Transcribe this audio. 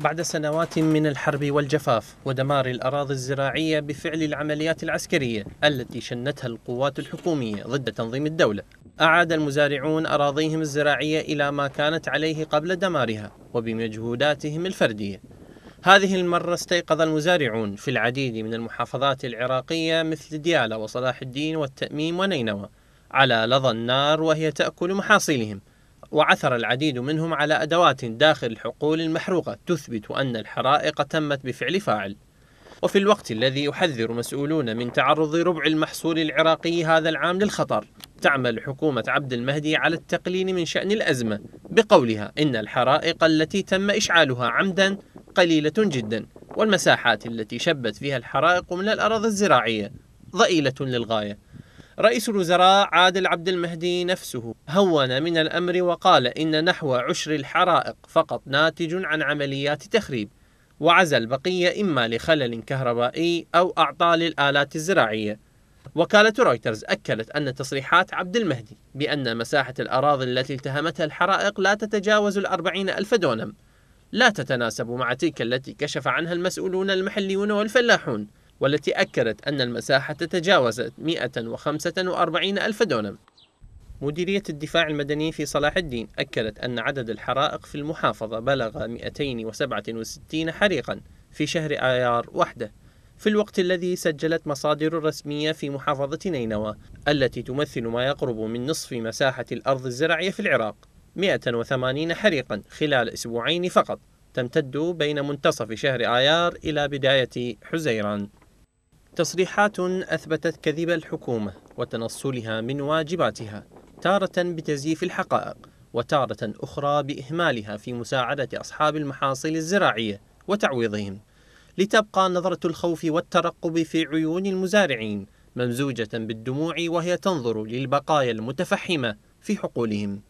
بعد سنوات من الحرب والجفاف ودمار الأراضي الزراعية بفعل العمليات العسكرية التي شنتها القوات الحكومية ضد تنظيم الدولة أعاد المزارعون أراضيهم الزراعية إلى ما كانت عليه قبل دمارها وبمجهوداتهم الفردية هذه المرة استيقظ المزارعون في العديد من المحافظات العراقية مثل ديالى وصلاح الدين والتأميم ونينوى على لظى النار وهي تأكل محاصيلهم وعثر العديد منهم على أدوات داخل الحقول المحروقة تثبت أن الحرائق تمت بفعل فاعل وفي الوقت الذي يحذر مسؤولون من تعرض ربع المحصول العراقي هذا العام للخطر تعمل حكومة عبد المهدي على التقليل من شأن الأزمة بقولها إن الحرائق التي تم إشعالها عمدا قليلة جدا والمساحات التي شبت فيها الحرائق من الأراضي الزراعية ضئيلة للغاية رئيس الوزراء عادل عبد المهدي نفسه هون من الأمر وقال إن نحو عشر الحرائق فقط ناتج عن عمليات تخريب وعزى البقية إما لخلل كهربائي أو أعطال الآلات الزراعية وكالة رويترز أكدت أن تصريحات عبد المهدي بأن مساحة الأراضي التي التهمتها الحرائق لا تتجاوز الأربعين ألف دونم لا تتناسب مع تلك التي كشف عنها المسؤولون المحليون والفلاحون والتي أكدت أن المساحة تتجاوزت 145 ألف دونم مديرية الدفاع المدني في صلاح الدين أكدت أن عدد الحرائق في المحافظة بلغ 267 حريقا في شهر آيار وحده في الوقت الذي سجلت مصادر رسمية في محافظة نينوى التي تمثل ما يقرب من نصف مساحة الأرض الزراعية في العراق 180 حريقا خلال أسبوعين فقط تمتد بين منتصف شهر آيار إلى بداية حزيران تصريحات أثبتت كذب الحكومة وتنصلها من واجباتها تارة بتزييف الحقائق وتارة أخرى بإهمالها في مساعدة أصحاب المحاصيل الزراعية وتعويضهم لتبقى نظرة الخوف والترقب في عيون المزارعين ممزوجة بالدموع وهي تنظر للبقايا المتفحمة في حقولهم